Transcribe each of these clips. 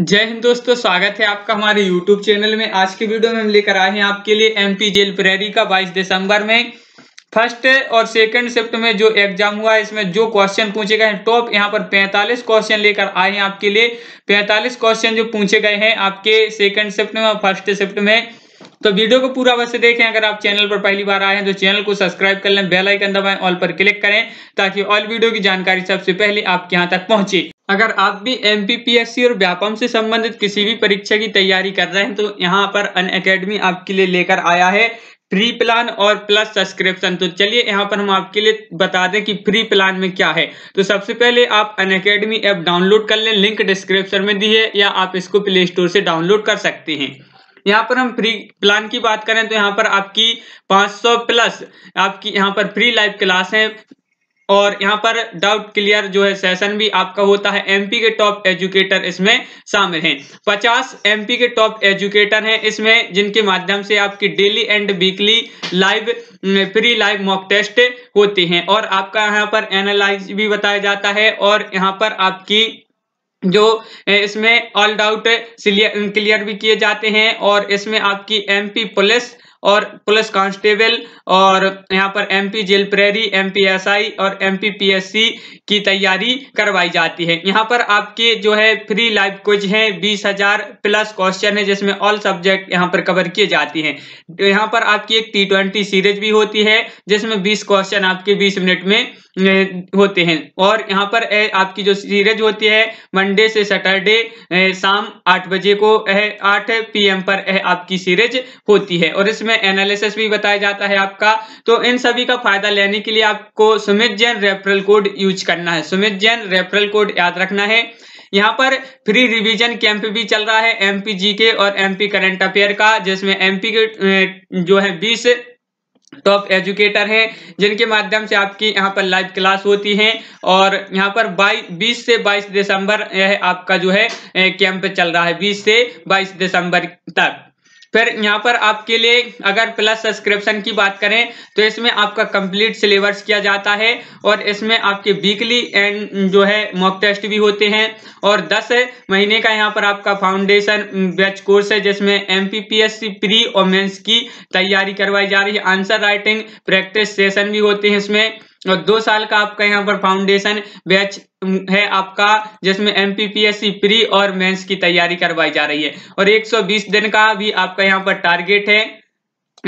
जय हिंद दोस्तों स्वागत है आपका हमारे YouTube चैनल में आज के वीडियो में हम लेकर आए हैं आपके लिए एम पी जेल प्रेरी का 22 दिसंबर में फर्स्ट और सेकंड शिफ्ट में जो एग्जाम हुआ है इसमें जो क्वेश्चन पूछे गए हैं टॉप यहाँ पर 45 क्वेश्चन लेकर आए हैं आपके लिए 45 क्वेश्चन जो पूछे गए हैं आपके सेकंड शिफ्ट में और फर्स्ट शिफ्ट में तो वीडियो को पूरा वैसे देखें अगर आप चैनल पर पहली बार आए हैं तो चैनल को सब्सक्राइब कर लें बेलाइकन दबाए दबाएं ऑल पर क्लिक करें ताकि ऑल वीडियो की जानकारी सबसे पहले आपके यहाँ तक पहुंचे अगर आप भी एम और व्यापम से संबंधित किसी भी परीक्षा की तैयारी कर रहे हैं तो यहाँ पर अन अकेडमी आपके लिए लेकर आया है फ्री प्लान और प्लस सब्सक्रिप्शन तो चलिए यहाँ पर हम आपके लिए बता दें कि फ्री प्लान में क्या है तो सबसे पहले आप अन अकेडमी ऐप डाउनलोड कर लें लिंक डिस्क्रिप्शन में दी है या आप इसको प्ले स्टोर से डाउनलोड कर सकते हैं यहाँ पर हम फ्री प्लान की बात करें तो यहाँ पर आपकी 500 प्लस आपकी यहाँ पर फ्री लाइव क्लास है और यहाँ पर डाउट क्लियर जो है सेशन भी आपका होता है एमपी के टॉप एजुकेटर इसमें शामिल हैं 50 एमपी के टॉप एजुकेटर हैं इसमें जिनके माध्यम से आपकी daily and weekly live free live mock test होते हैं और आपका यहाँ पर एनालाइज भी बताया जाता है और यहाँ पर आपकी जो इसमें ऑल डाउट क्लियर भी किए जाते हैं और इसमें आपकी एम पुलिस और पुलिस कांस्टेबल और यहाँ पर एमपी जेल प्रेरी एमपीएसआई और एमपीपीएससी की तैयारी करवाई जाती है यहाँ पर आपके जो है फ्री लाइव क्विज है बीस हजार प्लस क्वेश्चन है जिसमें ऑल सब्जेक्ट यहाँ पर कवर किए जाती हैं तो यहाँ पर आपकी एक टी ट्वेंटी सीरीज भी होती है जिसमें बीस क्वेश्चन आपके बीस मिनट में होते हैं और यहाँ पर आपकी जो सीरीज होती है मंडे से सैटरडे शाम आठ बजे को आठ पीएम पर आपकी सीरीज होती है और इसमें एनालिसिस भी बताया जाता है आपका तो इन सभी का फायदा लेने के लिए आपको Sumit Jain referral code use करना है सुमित जैन रेफरल कोड याद रखना है यहाँ पर फ्री रिवीजन कैंप भी चल रहा है एमपी जीके और एमपी करंट अफेयर का जिसमें एमपी के जो है बीस टॉप एजुकेटर हैं जिनके माध्यम से आपकी यहाँ पर लाइव क्लास होती है और यहाँ पर बाईस बीस से बाईस दिसंबर यह आपका जो है कैंप चल रहा है बीस से बाईस दिसंबर तक फिर यहाँ पर आपके लिए अगर प्लस सब्सक्रिप्शन की बात करें तो इसमें आपका कंप्लीट सिलेबस किया जाता है और इसमें आपके वीकली एंड जो है मॉक टेस्ट भी होते हैं और 10 महीने का यहाँ पर आपका फाउंडेशन बैच कोर्स है जिसमें एम प्री और मेन्स की तैयारी करवाई जा रही है आंसर राइटिंग प्रैक्टिस सेशन भी होते हैं इसमें और दो साल का आपका यहाँ पर फाउंडेशन बैच है आपका जिसमें एम प्री और मेंस की तैयारी करवाई जा रही है और 120 दिन का भी आपका यहाँ पर टारगेट है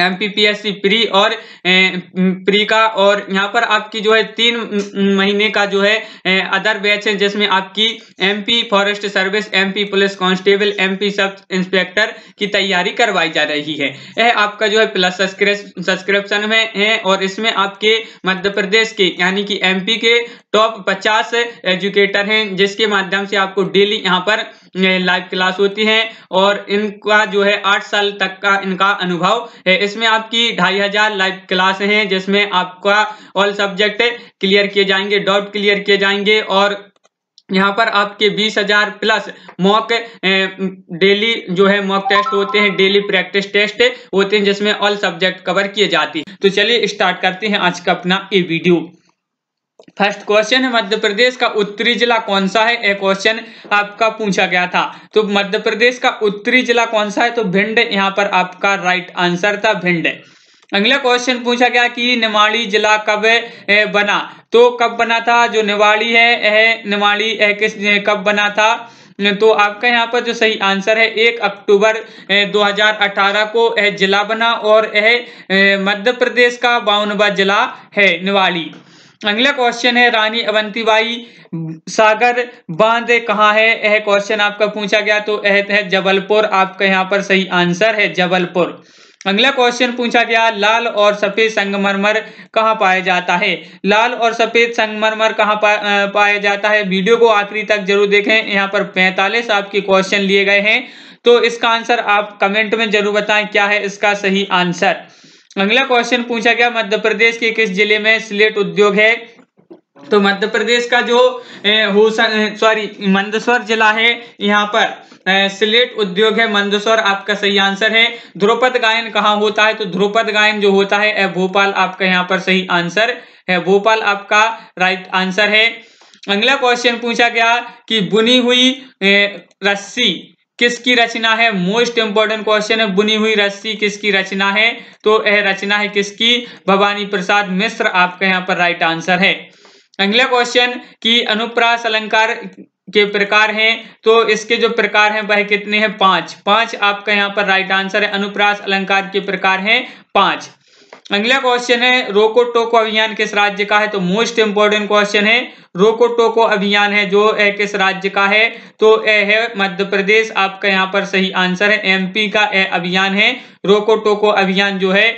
M P P S C pre और प्री का और यहाँ पर आपकी जो है तीन महीने का जो है अदर बैच है जिसमें आपकी M P forest service M P police constable M P sub inspector की तैयारी करवाई जा रही है यह आपका जो है प्लस सब्सक्रिप्शन में है और इसमें आपके मध्य प्रदेश के यानी कि एम पी के टॉप पचास एजुकेटर हैं जिसके माध्यम से आपको डेली यहाँ पर लाइव क्लास होती है और इनका जो है आठ साल तक का इनका अनुभव है इसमें आपकी ढाई हजार लाइव क्लास हैं जिसमें आपका ऑल सब्जेक्ट क्लियर किए जाएंगे डाउट क्लियर किए जाएंगे और यहाँ पर आपके बीस हजार प्लस मॉक डेली जो है मॉक टेस्ट होते हैं डेली प्रैक्टिस टेस्ट होते हैं जिसमें ऑल सब्जेक्ट कवर किए जाती है तो चलिए स्टार्ट करते हैं आज का अपना ये वीडियो फर्स्ट क्वेश्चन है मध्य प्रदेश का उत्तरी जिला कौन सा है यह क्वेश्चन आपका पूछा गया था तो मध्य प्रदेश का उत्तरी जिला कौन सा है तो भिंड यहाँ पर आपका राइट आंसर था भिंड अगला क्वेश्चन पूछा गया कि निवाड़ी जिला कब बना तो कब बना था जो निवाड़ी है निवाड़ी किस कब बना था तो आपका यहाँ पर जो सही आंसर है एक अक्टूबर 2018 को यह जिला बना और यह मध्य प्रदेश का बावनवा जिला है निवाड़ी अगला क्वेश्चन है रानी अवंतीबाई सागर बांध कहाँ है यह क्वेश्चन आपका पूछा गया तो यह है जबलपुर आपका यहाँ पर सही आंसर है जबलपुर अगला क्वेश्चन पूछा गया लाल और सफेद संगमरमर कहाँ पाया जाता है लाल और सफेद संगमरमर कहाँ पा, पाया जाता है वीडियो को आखिरी तक जरूर देखें यहाँ पर 45 आपके क्वेश्चन लिए गए हैं तो इसका आंसर आप कमेंट में जरूर बताएं क्या है इसका सही आंसर अगला क्वेश्चन पूछा गया मध्य प्रदेश के किस जिले में स्लेट उद्योग है तो मध्य प्रदेश का जो सॉरी मंदसौर जिला है यहाँ पर स्लेट उद्योग है मंदसौर आपका सही आंसर है ध्रुपद गायन कहाँ होता है तो ध्रुपद गायन जो होता है भोपाल आपका यहाँ पर सही आंसर है भोपाल आपका राइट आंसर है अगला क्वेश्चन पूछा गया कि बुनी हुई रस्सी किसकी रचना है मोस्ट इंपॉर्टेंट क्वेश्चन है बुनी हुई रस्सी किसकी रचना है तो यह रचना है किसकी भवानी प्रसाद मिश्र आपका यहाँ पर राइट आंसर है अगला क्वेश्चन कि अनुप्रास अलंकार के प्रकार हैं तो इसके जो प्रकार हैं वह कितने हैं पांच पांच आपका यहाँ पर राइट आंसर है अनुप्रास अलंकार के प्रकार हैं पांच अगला क्वेश्चन है रोको टोको अभियान किस राज्य का है तो मोस्ट इंपोर्टेंट क्वेश्चन है रोको टोको अभियान है जो है किस राज्य का है तो ए है मध्य प्रदेश आपका यहाँ पर सही आंसर है एमपी का ए अभियान है रोको टोको अभियान जो है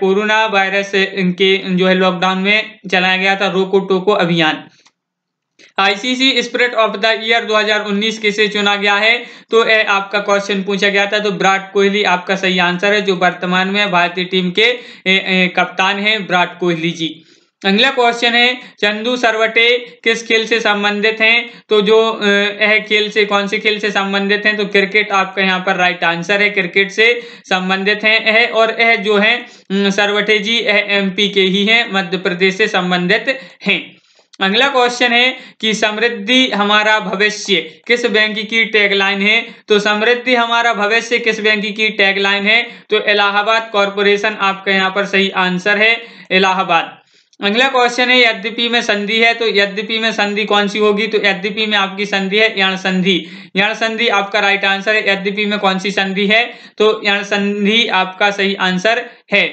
कोरोना वायरस के जो है लॉकडाउन में चलाया गया था रोको टोको अभियान ICC spirit of the year 2019 किसे चुना गया है तो ए, आपका क्वेश्चन पूछा गया था तो विराट कोहली आपका सही आंसर है जो वर्तमान में भारतीय टीम के ए, ए, कप्तान हैं विराट कोहली जी अगला क्वेश्चन है चंदू सरवटे किस खेल से संबंधित हैं तो जो यह खेल से कौन से खेल से संबंधित हैं तो क्रिकेट आपका यहाँ पर राइट आंसर है क्रिकेट से संबंधित हैं यह और यह जो है सरवटे जी यह एमपी के ही हैं मध्य प्रदेश से संबंधित हैं अगला क्वेश्चन है कि समृद्धि हमारा भविष्य किस बैंक की टैगलाइन है तो समृद्धि हमारा भविष्य किस बैंक की टैगलाइन है तो इलाहाबाद कॉरपोरेशन आपका यहाँ पर सही आंसर है इलाहाबाद अगला क्वेश्चन है यद्यपि में संधि है तो यद्यपि में संधि कौन सी होगी तो यद्यपि में आपकी संधि है यण संधि यण संधि आपका राइट आंसर है यद्यपि में कौन सी संधि है तो यण संधि आपका सही आंसर है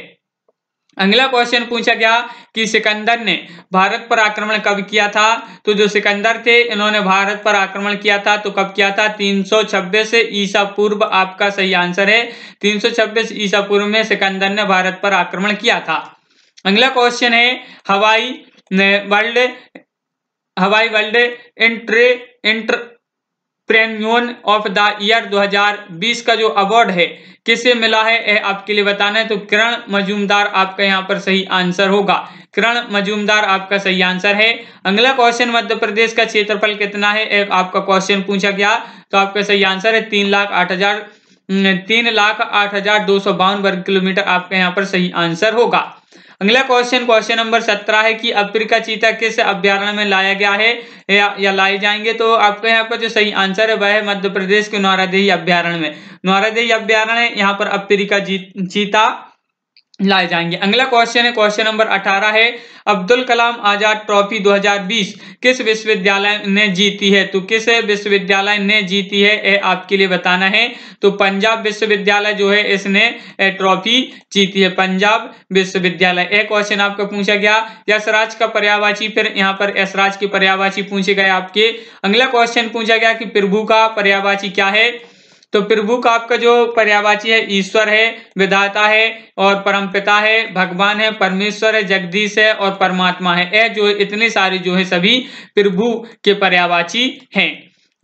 अगला क्वेश्चन पूछा गया कि सिकंदर ने भारत पर आक्रमण कब किया था तो जो सिकंदर थे इन्होंने भारत पर आक्रमण किया था तो कब किया था 326 ईसा पूर्व आपका सही आंसर है 326 ईसा पूर्व में सिकंदर ने भारत पर आक्रमण किया था अगला क्वेश्चन है हवाई वर्ल्ड हवाई वर्ल्ड इंट्रे entrepreneur of the year 2020 का जो अवार्ड है किसे मिला है यह आपके लिए बताना है तो किरण मजूमदार आपका यहाँ पर सही आंसर होगा किरण मजूमदार आपका सही आंसर है अगला क्वेश्चन मध्य प्रदेश का क्षेत्रफल कितना है एक आपका क्वेश्चन पूछा गया तो आपका सही आंसर है तीन लाख आठ हजार तीन लाख आठ हजार दो सौ बावन वर्ग किलोमीटर आपका यहाँ पर सही आंसर होगा अगला क्वेश्चन क्वेश्चन नंबर सत्रह है कि अफ्रीका चीता किस अभ्यारण्य में लाया गया है या, या लाए जाएंगे तो आपको यहाँ पर जो सही आंसर है वह है मध्य प्रदेश के नौरादेही अभ्यारण्य में नौरादेही अभ्यारण्य यहाँ पर अफ्रीका चीता लाए जाएंगे अगला क्वेश्चन है क्वेश्चन नंबर 18 है अब्दुल कलाम आजाद ट्रॉफी 2020 किस विश्वविद्यालय ने जीती है तो किस विश्वविद्यालय ने जीती है ए, आपके लिए बताना है तो पंजाब विश्वविद्यालय जो है इसने ट्रॉफी जीती है पंजाब विश्वविद्यालय ये क्वेश्चन आपका पूछा गया यशराज का पर्यावाची फिर यहाँ पर यशराज की पर्यावाची पूछे गए आपके अगला क्वेश्चन पूछा गया कि प्रभु का पर्यावाची क्या है तो प्रभु का आपका जो पर्यावाची है ईश्वर है विधाता है और परमपिता है भगवान है परमेश्वर है जगदीश है और परमात्मा है यह जो इतने सारे जो है सभी प्रभु के पर्यावाची हैं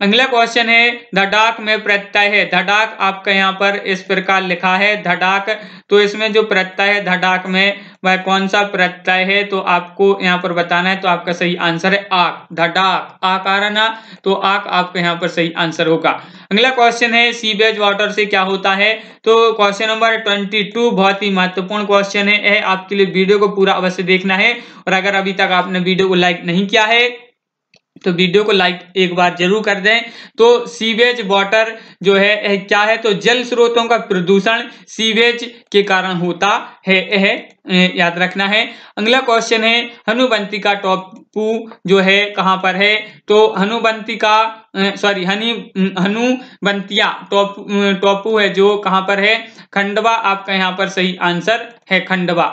अगला क्वेश्चन है धडाक में प्रत्यय है धडाक आपका यहाँ पर इस प्रकार लिखा है धडाक तो इसमें जो प्रत्यय है धडाक में वह कौन सा प्रत्यय है तो आपको यहाँ पर बताना है तो आपका सही आंसर है आक धडाक ना तो आक आपका यहाँ पर सही आंसर होगा अगला क्वेश्चन है सीवेज वाटर से क्या होता है तो क्वेश्चन नंबर ट्वेंटी टू बहुत ही महत्वपूर्ण क्वेश्चन है आपके लिए वीडियो को पूरा अवश्य देखना है और अगर अभी तक आपने वीडियो को लाइक नहीं किया है तो वीडियो को लाइक एक बार जरूर कर दें तो सीवेज वाटर जो है क्या है तो जल स्रोतों का प्रदूषण सीवेज के कारण होता है यह याद रखना है अगला क्वेश्चन है का टॉपू जो है कहां पर है तो का सॉरी हनी हनुबंतिया टॉप टॉपू है जो कहां पर है खंडवा आपका यहाँ पर सही आंसर है खंडवा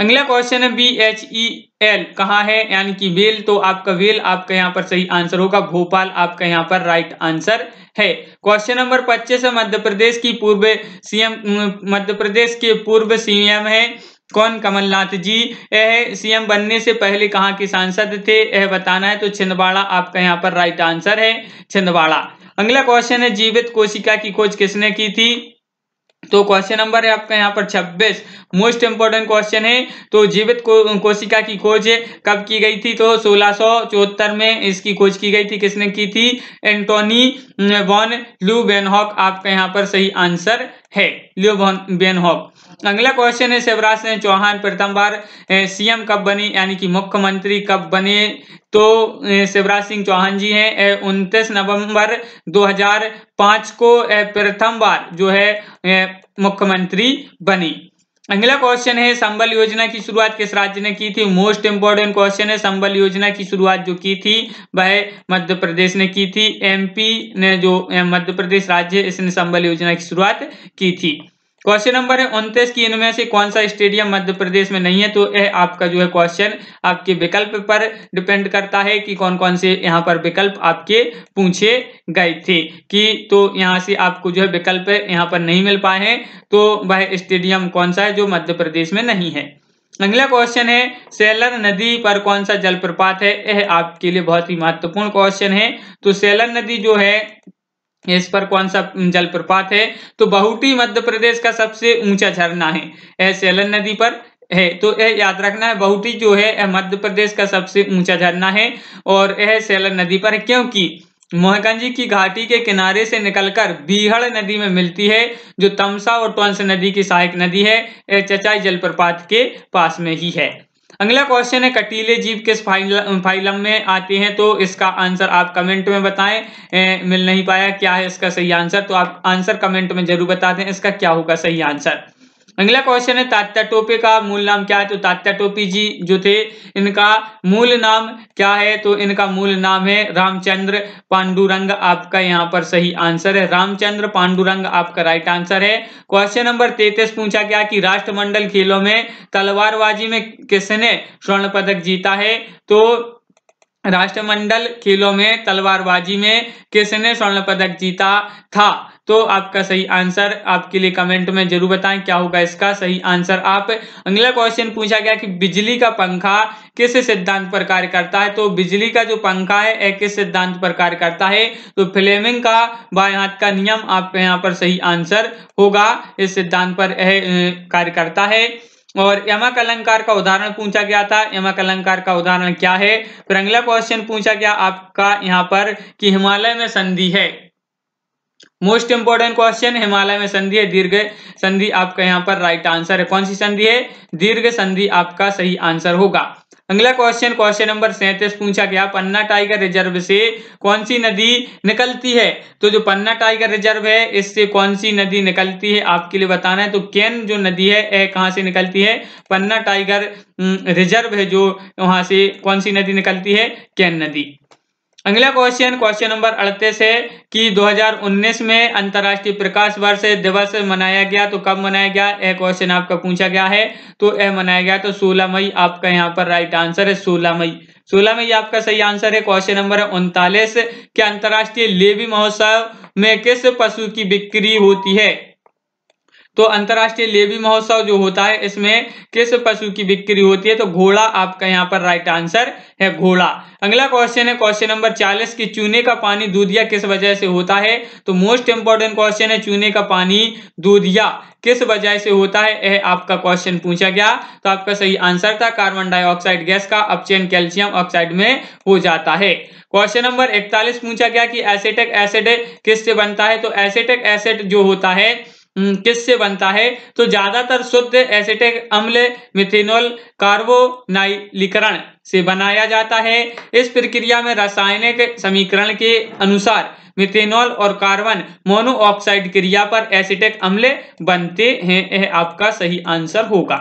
अगला क्वेश्चन है बी एच ई एल कहाँ है यानी कि वेल तो आपका वेल आपका यहाँ पर सही आंसर होगा भोपाल आपका यहाँ पर राइट आंसर है क्वेश्चन नंबर 25 है मध्य प्रदेश की पूर्व सीएम मध्य प्रदेश के पूर्व सीएम है कौन कमलनाथ जी यह सीएम बनने से पहले कहाँ के सांसद थे यह बताना है तो छिंदवाड़ा आपका यहाँ पर राइट आंसर है छिंदवाड़ा अगला क्वेश्चन है जीवित कोशिका की खोज किसने की थी तो क्वेश्चन नंबर है आपका यहाँ पर 26 मोस्ट इंपोर्टेंट क्वेश्चन है तो जीवित को, कोशिका की खोज कब की गई थी तो सोलह में इसकी खोज की गई थी किसने की थी एंटोनी वॉन लू बेनहॉक आपका यहाँ पर सही आंसर है लू बेनहॉक अगला क्वेश्चन है शिवराज सिंह चौहान प्रथम बार सीएम कब बने यानी कि मुख्यमंत्री कब बने तो शिवराज सिंह चौहान जी हैं उनतीस नवंबर 2005 को प्रथम बार जो है मुख्यमंत्री बने अगला क्वेश्चन है संबल योजना की शुरुआत किस राज्य ने की थी मोस्ट इंपोर्टेंट क्वेश्चन है संबल योजना की शुरुआत जो की थी वह मध्य प्रदेश ने की थी एमपी ने जो मध्य प्रदेश राज्य इसने संबल योजना की शुरुआत की थी क्वेश्चन नंबर है उनतीस की इनमें से कौन सा स्टेडियम मध्य प्रदेश में नहीं है तो यह आपका जो है क्वेश्चन आपके विकल्प पर डिपेंड करता है कि कौन कौन से यहाँ पर विकल्प आपके पूछे गए थे कि तो यहाँ से आपको जो है विकल्प यहाँ पर नहीं मिल पाए हैं तो वह स्टेडियम कौन सा है जो मध्य प्रदेश में नहीं है अगला क्वेश्चन है सेलर नदी पर कौन सा जलप्रपात है यह आपके लिए बहुत ही महत्वपूर्ण क्वेश्चन है तो सेलर नदी जो है इस पर कौन सा जलप्रपात है तो बहुटी मध्य प्रदेश का सबसे ऊंचा झरना है यह सेलन नदी पर है तो यह याद रखना है बहुटी जो है मध्य प्रदेश का सबसे ऊंचा झरना है और यह सेलन नदी पर है क्योंकि मोहगंजी की घाटी के किनारे से निकलकर बीहड़ नदी में मिलती है जो तमसा और टोंस नदी की सहायक नदी है यह चचाई जलप्रपात के पास में ही है अगला क्वेश्चन है कटीले जीव किस फाइलम फाइलम में आते हैं तो इसका आंसर आप कमेंट में बताएं ए, मिल नहीं पाया क्या है इसका सही आंसर तो आप आंसर कमेंट में जरूर बता दें इसका क्या होगा सही आंसर अगला क्वेश्चन है तात्या टोपे का मूल नाम क्या है तो तात्या टोपी जी जो थे इनका मूल नाम क्या है तो इनका मूल नाम है रामचंद्र पांडुरंग आपका यहाँ पर सही आंसर है रामचंद्र पांडुरंग आपका राइट आंसर है क्वेश्चन नंबर तैतीस पूछा गया कि राष्ट्रमंडल खेलों में तलवारबाजी में किसने स्वर्ण पदक जीता है तो राष्ट्रमंडल खेलों में तलवारबाजी में किसने स्वर्ण पदक जीता था तो आपका सही आंसर आपके लिए कमेंट में जरूर बताएं क्या होगा इसका सही आंसर आप अगला क्वेश्चन पूछा गया कि बिजली का पंखा किस सिद्धांत पर कार्य करता है तो बिजली का जो पंखा है किस सिद्धांत पर कार्य करता है तो फ्लेमिंग का बाएं हाथ का नियम आपके यहाँ पर सही आंसर होगा इस सिद्धांत पर यह कार्य करता है और यमक अलंकार का उदाहरण पूछा गया था यमक अलंकार का उदाहरण क्या है फिर अगला क्वेश्चन पूछा गया आपका यहाँ पर कि हिमालय में संधि है मोस्ट इंपॉर्टेंट क्वेश्चन हिमालय में संधि है दीर्घ संधि आपका यहाँ पर राइट आंसर है कौन सी संधि है दीर्घ संधि आपका सही आंसर होगा अगला क्वेश्चन क्वेश्चन नंबर सैंतीस पूछा गया पन्ना टाइगर रिजर्व से कौन सी नदी निकलती है तो जो पन्ना टाइगर रिजर्व है इससे कौन सी नदी निकलती है आपके लिए बताना है तो कैन जो नदी है ए कहाँ से निकलती है पन्ना टाइगर रिजर्व हम्म, है जो वहां से कौन सी नदी निकलती है कैन नदी अगला क्वेश्चन क्वेश्चन नंबर अड़तीस है कि 2019 में अंतर्राष्ट्रीय प्रकाश वर्ष दिवस मनाया गया तो कब मनाया गया यह क्वेश्चन आपका पूछा गया है तो यह मनाया गया तो 16 मई आपका यहाँ पर राइट आंसर है 16 मई 16 मई आपका सही आंसर है क्वेश्चन नंबर है उनतालीस के अंतर्राष्ट्रीय लेवी महोत्सव में किस पशु की बिक्री होती है तो अंतरराष्ट्रीय लेबी महोत्सव जो होता है इसमें किस पशु की बिक्री होती है तो घोड़ा आपका यहाँ पर राइट आंसर है घोड़ा अगला क्वेश्चन है क्वेश्चन नंबर चालीस की चूने का पानी दूधिया किस वजह से होता है तो मोस्ट इंपॉर्टेंट क्वेश्चन है चूने का पानी दूधिया किस वजह से होता है यह आपका क्वेश्चन पूछा गया तो आपका सही आंसर था कार्बन डाइऑक्साइड गैस का अपचयन कैल्शियम ऑक्साइड में हो जाता है क्वेश्चन नंबर 41 पूछा गया कि एसेटिक एसिड किससे बनता है तो एसेटिक एसिड जो होता है हम्म, किससे बनता है तो ज्यादातर शुद्ध एसिटिक अम्ल मिथेनॉल कार्बोनाइलीकरण से बनाया जाता है इस प्रक्रिया में रासायनिक समीकरण के अनुसार मिथेनॉल और कार्बन मोनोऑक्साइड क्रिया पर एसिटिक अम्ल बनते हैं यह आपका सही आंसर होगा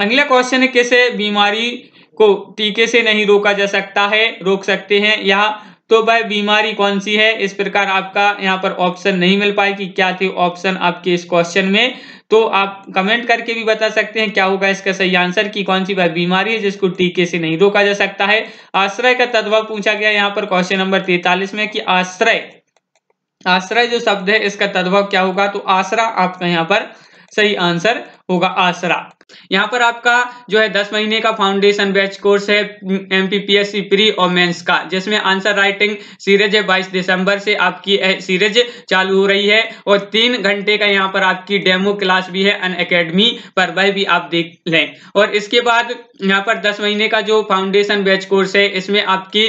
अगला क्वेश्चन है किस बीमारी को टीके से नहीं रोका जा सकता है रोक सकते हैं यह तो भाई बीमारी कौन सी है इस प्रकार आपका यहाँ पर ऑप्शन नहीं मिल पाए कि क्या थे ऑप्शन आपके इस क्वेश्चन में तो आप कमेंट करके भी बता सकते हैं क्या होगा इसका सही आंसर कि कौन सी भाई बीमारी है जिसको टीके से नहीं रोका जा सकता है आश्रय का तद्भव पूछा गया यहाँ पर क्वेश्चन नंबर तैतालीस में कि आश्रय आश्रय जो शब्द है इसका तद्भव क्या होगा तो आसरा आपका यहाँ पर सही आंसर होगा आसरा यहाँ पर आपका जो है दस महीने का फाउंडेशन बैच कोर्स है M P P S C pre और मेंस का जिसमें आंसर राइटिंग सीरेज है बाईस दिसंबर से आपकी सीरेज चालू हो रही है और तीन घंटे का यहाँ पर आपकी डेमो क्लास भी है अन अकेडमी पर वह भी आप देख लें और इसके बाद यहाँ पर दस महीने का जो फाउंडेशन बैच कोर्स है इसमें आपकी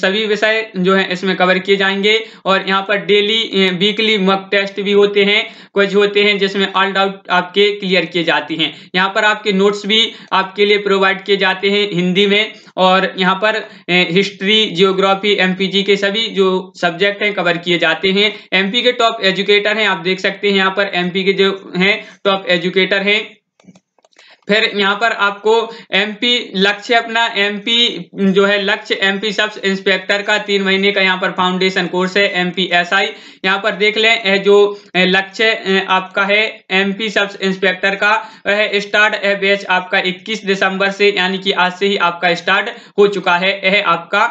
सभी विषय जो है इसमें कवर किए जाएंगे और यहाँ पर डेली वीकली मक टेस्ट भी होते हैं कुछ होते हैं जिसमें ऑल डाउट आपके क्लियर किए जाते हैं यहाँ पर आपके नोट्स भी आपके लिए प्रोवाइड किए जाते हैं हिंदी में और यहाँ पर हिस्ट्री जियोग्राफी एम के सभी जो सब्जेक्ट हैं कवर किए जाते हैं एम के टॉप एजुकेटर हैं आप देख सकते हैं यहाँ पर एम के जो हैं टॉप एजुकेटर हैं फिर यहाँ पर आपको एमपी लक्ष्य अपना एमपी जो है लक्ष्य एमपी सब इंस्पेक्टर का तीन महीने का यहाँ पर फाउंडेशन कोर्स है एस आई यहाँ पर देख लें जो लक्ष्य आपका है एमपी सब इंस्पेक्टर का वह स्टार्ट है बैच आपका 21 दिसंबर से यानी कि आज से ही आपका स्टार्ट हो चुका है यह आपका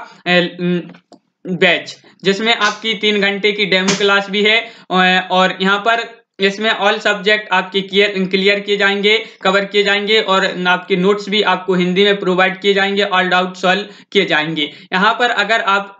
बैच जिसमें आपकी तीन घंटे की डेमो क्लास भी है और यहाँ पर इसमें ऑल सब्जेक्ट आपके क्लियर किए जाएंगे कवर किए जाएंगे और आपके नोट्स भी आपको हिंदी में प्रोवाइड किए जाएंगे ऑल डाउट सॉल्व किए जाएंगे यहाँ पर अगर आप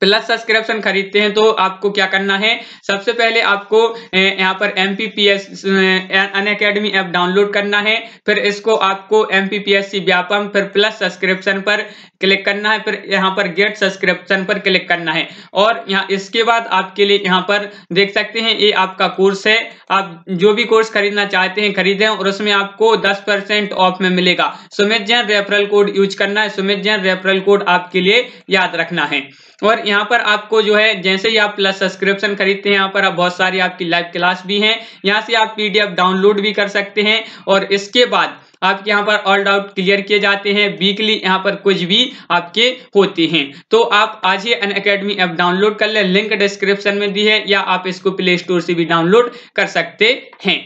प्लस सब्सक्रिप्शन खरीदते हैं तो आपको क्या करना है सबसे पहले आपको यहाँ पर M P P S Unacademy app download करना है फिर इसको आपको M P P S C Vyapam फिर प्लस सब्सक्रिप्शन पर क्लिक करना है फिर यहाँ पर गेट सब्सक्रिप्शन पर क्लिक करना है और यहाँ इसके बाद आपके लिए यहाँ पर देख सकते हैं ये आपका कोर्स है आप जो भी कोर्स खरीदना चाहते हैं खरीदें और उसमें आपको दस परसेंट ऑफ में मिलेगा Sumit Jain referral code use करना है सुमित जैन रेफरल कोड आपके लिए याद रखना है और यहाँ पर आपको जो है जैसे ही आप प्लस सब्सक्रिप्शन खरीदते हैं यहाँ पर आप बहुत सारी आपकी लाइव क्लास भी हैं यहाँ से आप पीडीएफ डाउनलोड भी कर सकते हैं और इसके बाद आपके यहाँ पर ऑल डाउट क्लियर किए जाते हैं वीकली यहाँ पर कुछ भी आपके होते हैं तो आप आज ही अन अकेडमी ऐप डाउनलोड कर ले लिंक डिस्क्रिप्शन में दी है या आप इसको प्ले स्टोर से भी डाउनलोड कर सकते हैं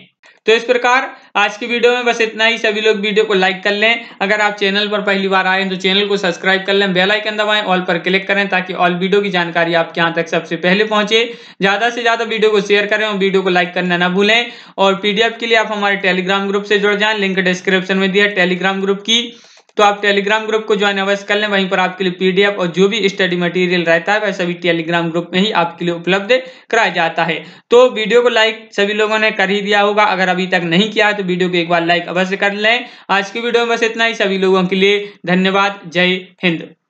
तो इस प्रकार आज की वीडियो में बस इतना ही सभी लोग वीडियो को लाइक कर लें अगर आप चैनल पर पहली बार आए तो चैनल को सब्सक्राइब कर लें बेल आइकन दबाएं ऑल पर क्लिक करें ताकि ऑल वीडियो की जानकारी आपके यहाँ तक सबसे पहले पहुंचे ज्यादा से ज्यादा वीडियो को शेयर करें और वीडियो को लाइक करना ना भूलें और पीडीएफ के लिए आप हमारे टेलीग्राम ग्रुप से जुड़ जाए लिंक डिस्क्रिप्शन में दिया टेलीग्राम ग्रुप की तो आप टेलीग्राम ग्रुप को ज्वाइन अवश्य कर लें वहीं पर आपके लिए पीडीएफ और जो भी स्टडी मटेरियल रहता है वह सभी टेलीग्राम ग्रुप में ही आपके लिए उपलब्ध कराया जाता है तो वीडियो को लाइक सभी लोगों ने कर ही दिया होगा अगर अभी तक नहीं किया तो वीडियो को एक बार लाइक अवश्य कर लें आज की वीडियो में बस इतना ही सभी लोगों के लिए धन्यवाद जय हिंद